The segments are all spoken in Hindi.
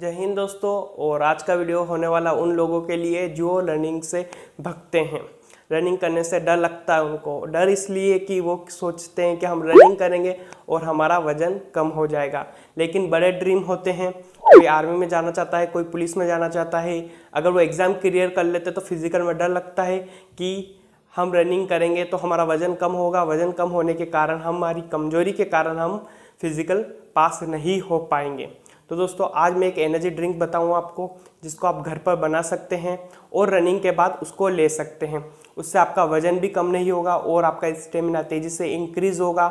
जय हिंद दोस्तों और आज का वीडियो होने वाला उन लोगों के लिए जो रनिंग से भगते हैं रनिंग करने से डर लगता है उनको डर इसलिए कि वो सोचते हैं कि हम रनिंग करेंगे और हमारा वज़न कम हो जाएगा लेकिन बड़े ड्रीम होते हैं कोई आर्मी में जाना चाहता है कोई पुलिस में जाना चाहता है अगर वो एग्ज़ाम क्लियर कर लेते तो फिज़िकल में डर लगता है कि हम रनिंग करेंगे तो हमारा वज़न कम होगा वज़न कम होने के कारण हमारी कमजोरी के कारण हम फिज़िकल पास नहीं हो पाएंगे तो दोस्तों आज मैं एक एनर्जी ड्रिंक बताऊँ आपको जिसको आप घर पर बना सकते हैं और रनिंग के बाद उसको ले सकते हैं उससे आपका वजन भी कम नहीं होगा और आपका स्टेमिना तेज़ी से इंक्रीज़ होगा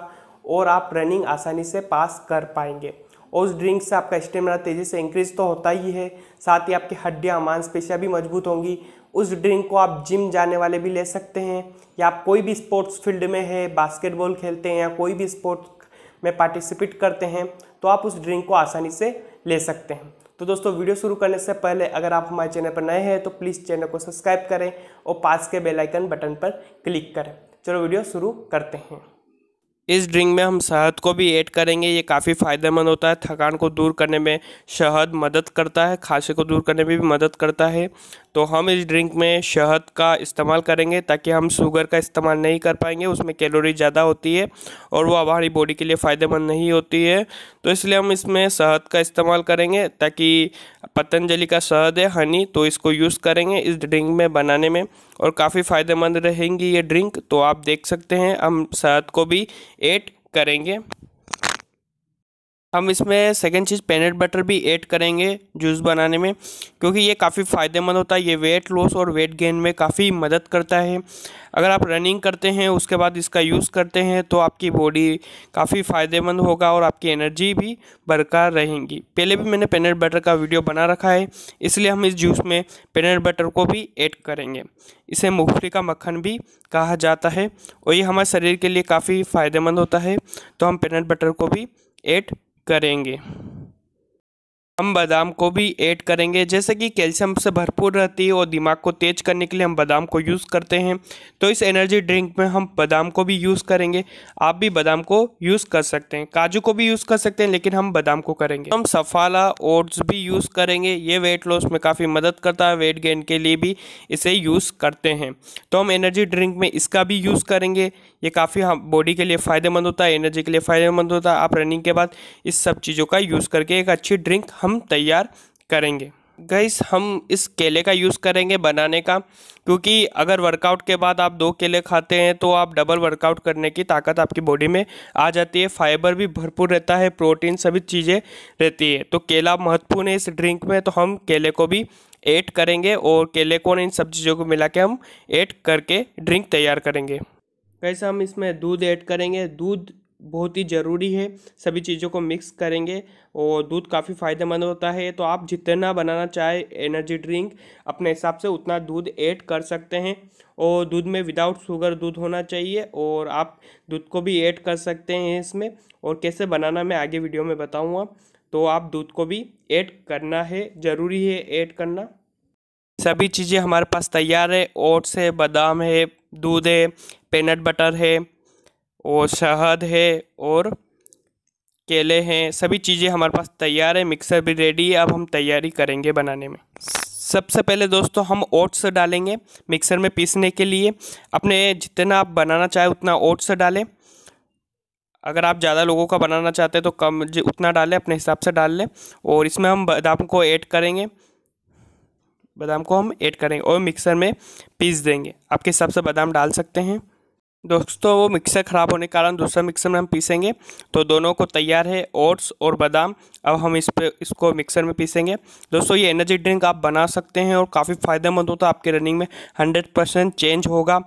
और आप रनिंग आसानी से पास कर पाएंगे और उस ड्रिंक से आपका स्टेमिना तेज़ी से इंक्रीज़ तो होता ही है साथ ही आपकी हड्डियाँ मांसपेशियाँ भी मजबूत होंगी उस ड्रिंक को आप जिम जाने वाले भी ले सकते हैं या आप कोई भी स्पोर्ट्स फील्ड में है बास्केटबॉल खेलते हैं या कोई भी स्पोर्ट्स में पार्टिसिपेट करते हैं तो आप उस ड्रिंक को आसानी से ले सकते हैं तो दोस्तों वीडियो शुरू करने से पहले अगर आप हमारे चैनल पर नए हैं तो प्लीज़ चैनल को सब्सक्राइब करें और पास के बेल आइकन बटन पर क्लिक करें चलो वीडियो शुरू करते हैं इस ड्रिंक में हम शहद को भी ऐड करेंगे ये काफ़ी फ़ायदेमंद होता है थकान को दूर करने में शहद मदद करता है खांसी को दूर करने में भी मदद करता है तो हम इस ड्रिंक में शहद का इस्तेमाल करेंगे ताकि हम शुगर का इस्तेमाल नहीं कर पाएंगे उसमें कैलोरी ज़्यादा होती है और वो हमारी बॉडी के लिए फ़ायदेमंद नहीं होती है तो इसलिए हम इसमें शहद का इस्तेमाल करेंगे ताकि पतंजलि का शहद है हनी तो इसको यूज़ करेंगे इस ड्रिंक में बनाने में और काफ़ी फ़ायदेमंद रहेंगी ये ड्रिंक तो आप देख सकते हैं हम शहद को भी एड करेंगे हम इसमें सेकेंड चीज़ पेनट बटर भी ऐड करेंगे जूस बनाने में क्योंकि ये काफ़ी फ़ायदेमंद होता है ये वेट लॉस और वेट गेन में काफ़ी मदद करता है अगर आप रनिंग करते हैं उसके बाद इसका यूज़ करते हैं तो आपकी बॉडी काफ़ी फ़ायदेमंद होगा और आपकी एनर्जी भी बरकरार रहेंगी पहले भी मैंने पेनट बटर का वीडियो बना रखा है इसलिए हम इस जूस में पेनट बटर को भी ऐड करेंगे इसे मूंगफली का मक्खन भी कहा जाता है और ये हमारे शरीर के लिए काफ़ी फ़ायदेमंद होता है तो हम पेनट बटर को भी एड करेंगे हम बादाम को भी ऐड करेंगे जैसे कि कैल्शियम से भरपूर रहती है और दिमाग को तेज करने के लिए हम बादाम को यूज़ करते हैं तो इस एनर्जी ड्रिंक में हम बादाम को भी यूज़ करेंगे आप भी बादाम को यूज़ कर सकते हैं काजू को भी यूज़ कर सकते हैं लेकिन हम बादाम को करेंगे हम सफाला ओट्स भी यूज़ करेंगे ये वेट लॉस में काफ़ी मदद करता है वेट गेन के लिए भी इसे यूज़ करते हैं तो हम एनर्जी ड्रिंक में इसका भी यूज़ करेंगे ये काफ़ी हम बॉडी के लिए फ़ायदेमंद होता है एनर्जी के लिए फ़ायदेमंद होता है आप रनिंग के बाद इस सब चीज़ों का यूज़ करके एक अच्छी ड्रिंक हम तैयार करेंगे गैस हम इस केले का यूज़ करेंगे बनाने का क्योंकि अगर वर्कआउट के बाद आप दो केले खाते हैं तो आप डबल वर्कआउट करने की ताकत आपकी बॉडी में आ जाती है फाइबर भी भरपूर रहता है प्रोटीन सभी चीज़ें रहती है तो केला महत्वपूर्ण है इस ड्रिंक में तो हम केले को भी ऐड करेंगे और केले को इन सब चीज़ों को मिला के हम ऐड करके ड्रिंक तैयार करेंगे कैसे हम इसमें दूध ऐड करेंगे दूध बहुत ही ज़रूरी है सभी चीज़ों को मिक्स करेंगे और दूध काफ़ी फ़ायदेमंद होता है तो आप जितना बनाना चाहे एनर्जी ड्रिंक अपने हिसाब से उतना दूध ऐड कर सकते हैं और दूध में विदाउट शुगर दूध होना चाहिए और आप दूध को भी ऐड कर सकते हैं इसमें और कैसे बनाना मैं आगे वीडियो में बताऊँगा तो आप दूध को भी ऐड करना है ज़रूरी है ऐड करना सभी चीज़ें हमारे पास तैयार है ओट्स है बादाम है दूध है पेनट बटर है और शहद है और केले हैं सभी चीज़ें हमारे पास तैयार है मिक्सर भी रेडी है अब हम तैयारी करेंगे बनाने में सबसे पहले दोस्तों हम ओट्स डालेंगे मिक्सर में पीसने के लिए अपने जितना आप बनाना चाहे उतना ओट्स डालें अगर आप ज़्यादा लोगों का बनाना चाहते हैं तो कम उतना डालें अपने हिसाब से डाल लें और इसमें हम बादाम को ऐड करेंगे बादाम को हम ऐड करेंगे और मिक्सर में पीस देंगे आपके हिसाब से बादाम डाल सकते हैं दोस्तों वो मिक्सर ख़राब होने के कारण दूसरा मिक्सर में हम पीसेंगे तो दोनों को तैयार है ओट्स और बादाम अब हम इस पर इसको मिक्सर में पीसेंगे दोस्तों ये एनर्जी ड्रिंक आप बना सकते हैं और काफ़ी फ़ायदेमंद होता है आपके रनिंग में हंड्रेड परसेंट चेंज होगा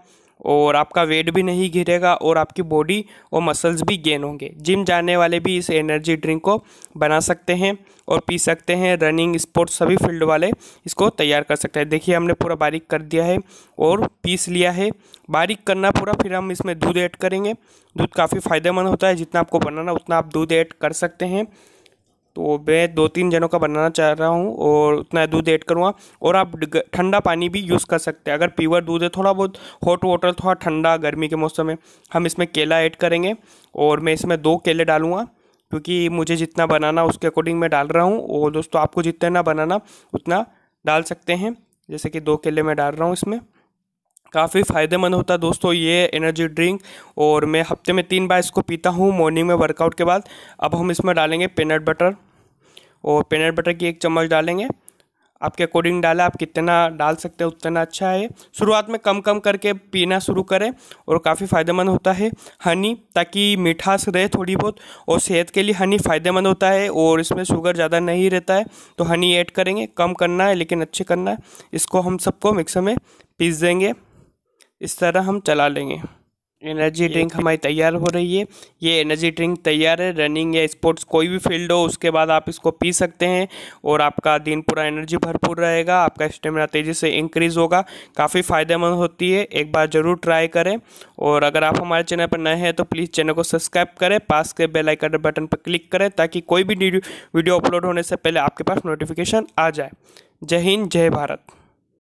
और आपका वेट भी नहीं घिरेगा और आपकी बॉडी और मसल्स भी गेन होंगे जिम जाने वाले भी इस एनर्जी ड्रिंक को बना सकते हैं और पी सकते हैं रनिंग स्पोर्ट्स सभी फील्ड वाले इसको तैयार कर सकते हैं देखिए हमने पूरा बारीक कर दिया है और पीस लिया है बारीक करना पूरा फिर हम इसमें दूध ऐड करेंगे दूध काफ़ी फ़ायदेमंद होता है जितना आपको बनाना उतना आप दूध ऐड कर सकते हैं तो मैं दो तीन जनों का बनाना चाह रहा हूँ और उतना दूध ऐड करूँगा और आप ठंडा पानी भी यूज़ कर सकते हैं अगर प्योर दूध है थोड़ा बहुत हॉट वाटर थोड़ा ठंडा गर्मी के मौसम में हम इसमें केला ऐड करेंगे और मैं इसमें दो केले डालूँगा क्योंकि मुझे जितना बनाना उसके अकॉर्डिंग मैं डाल रहा हूँ और दोस्तों आपको जितना बनाना उतना डाल सकते हैं जैसे कि दो केले मैं डाल रहा हूँ इसमें काफ़ी फ़ायदेमंद होता है दोस्तों ये एनर्जी ड्रिंक और मैं हफ्ते में तीन बार इसको पीता हूँ मॉर्निंग में वर्कआउट के बाद अब हम इसमें डालेंगे पीनट बटर और पीनट बटर की एक चम्मच डालेंगे आपके अकॉर्डिंग डाला आप कितना डाल सकते हैं उतना अच्छा है शुरुआत में कम कम करके पीना शुरू करें और काफ़ी फ़ायदेमंद होता है हनी ताकि मिठास रहे थोड़ी बहुत और सेहत के लिए हनी फ़ायदेमंद होता है और इसमें शुगर ज़्यादा नहीं रहता है तो हनी ऐड करेंगे कम करना है लेकिन अच्छे करना है इसको हम सबको मिक्सर में पीस देंगे इस तरह हम चला लेंगे एनर्जी ड्रिंक हमारी तैयार हो रही है ये एनर्जी ड्रिंक तैयार है रनिंग या स्पोर्ट्स कोई भी फील्ड हो उसके बाद आप इसको पी सकते हैं और आपका दिन पूरा एनर्जी भरपूर रहेगा आपका स्टेमिना तेज़ी से इंक्रीज होगा काफ़ी फ़ायदेमंद होती है एक बार ज़रूर ट्राई करें और अगर आप हमारे चैनल पर नए हैं तो प्लीज़ चैनल को सब्सक्राइब करें पास के बेलाइकन बटन पर क्लिक करें ताकि कोई भी वीडियो अपलोड होने से पहले आपके पास नोटिफिकेशन आ जाए जय हिंद जय भारत